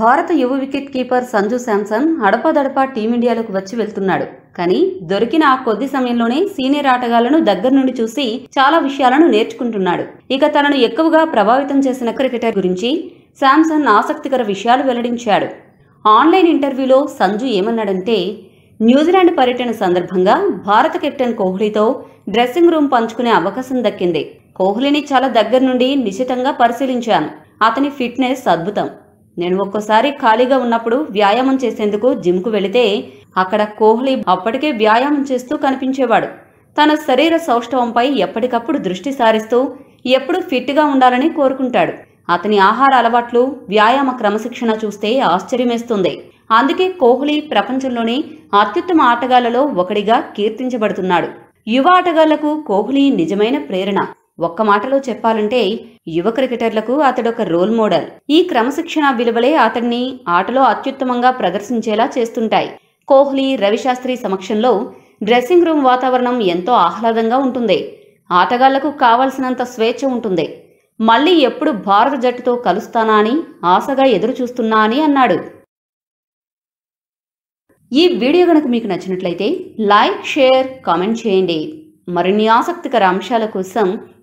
భారత యువ wicket keeper Sanju Samson అడపాదడపా టీమిండియాలోకి వచ్చి వెళ్తున్నాడు కానీ దొరికిన ఆ కొద్ది సమయంలోనే సీనియర్ ఆటగాళ్లను దగ్గర నుండి చూసి చాలా విషయాలను నేర్చుకుంటున్నాడు ఇక తనను ఎక్కువగా ప్రభావితం చేసిన క్రికెటర్ గురించి శాంసన్ ఆసక్తికర విషయాలు వెల్లడించాడు ఆన్లైన్ ఇంటర్వ్యూలో సంజు ఏమన్నాడంటే న్యూజిలాండ్ పర్యటన సందర్భంగా భారత కెప్టెన్ కోహ్లీతో డ్రెస్సింగ్ రూమ్ పంచుకునే అవకాశం దక్కింది కోహ్లీని చాలా దగ్గర నుండి నిశితంగా పరిశీలించాను అతని ఫిట్నెస్ అద్భుతం నేను ఒక్కోసారి ఖాళీగా ఉన్నప్పుడు వ్యాయామం చేసేందుకు జిమ్కు వెళితే అక్కడ కోహ్లీ అప్పటికే వ్యాయామం చేస్తూ కనిపించేవాడు తన శరీర సౌష్ఠవంపై ఎప్పటికప్పుడు దృష్టి సారిస్తూ ఎప్పుడు ఫిట్గా ఉండాలని కోరుకుంటాడు అతని ఆహార అలవాట్లు వ్యాయామ క్రమశిక్షణ చూస్తే ఆశ్చర్యమేస్తుంది అందుకే కోహ్లీ ప్రపంచంలోని అత్యుత్తమ ఆటగాళ్లలో ఒకడిగా కీర్తించబడుతున్నాడు యువ ఆటగాళ్లకు కోహ్లీ నిజమైన ప్రేరణ ఒక్క మాటలో చెప్పాలంటే యువ క్రికెటర్లకు అతడొక రోల్ మోడల్ ఈ క్రమశిక్షణ విలువలే అతడిని ఆటలో అత్యుత్తమంగా ప్రదర్శించేలా చేస్తుంటాయి కోహ్లీ రవిశాస్త్రి సమక్షంలో డ్రెస్సింగ్ రూమ్ వాతావరణం ఎంతో ఆహ్లాదంగా ఉంటుంది ఆటగాళ్లకు కావాల్సినంత స్వేచ్ఛ ఉంటుంది మళ్ళీ ఎప్పుడు భారత జట్టుతో కలుస్తానా అని ఆశగా ఎదురుచూస్తున్నా అని అన్నాడు ఈ వీడియో గనక మీకు నచ్చినట్లయితే లైక్ షేర్ కామెంట్ చేయండి మరిన్ని ఆసక్తికర అంశాల కోసం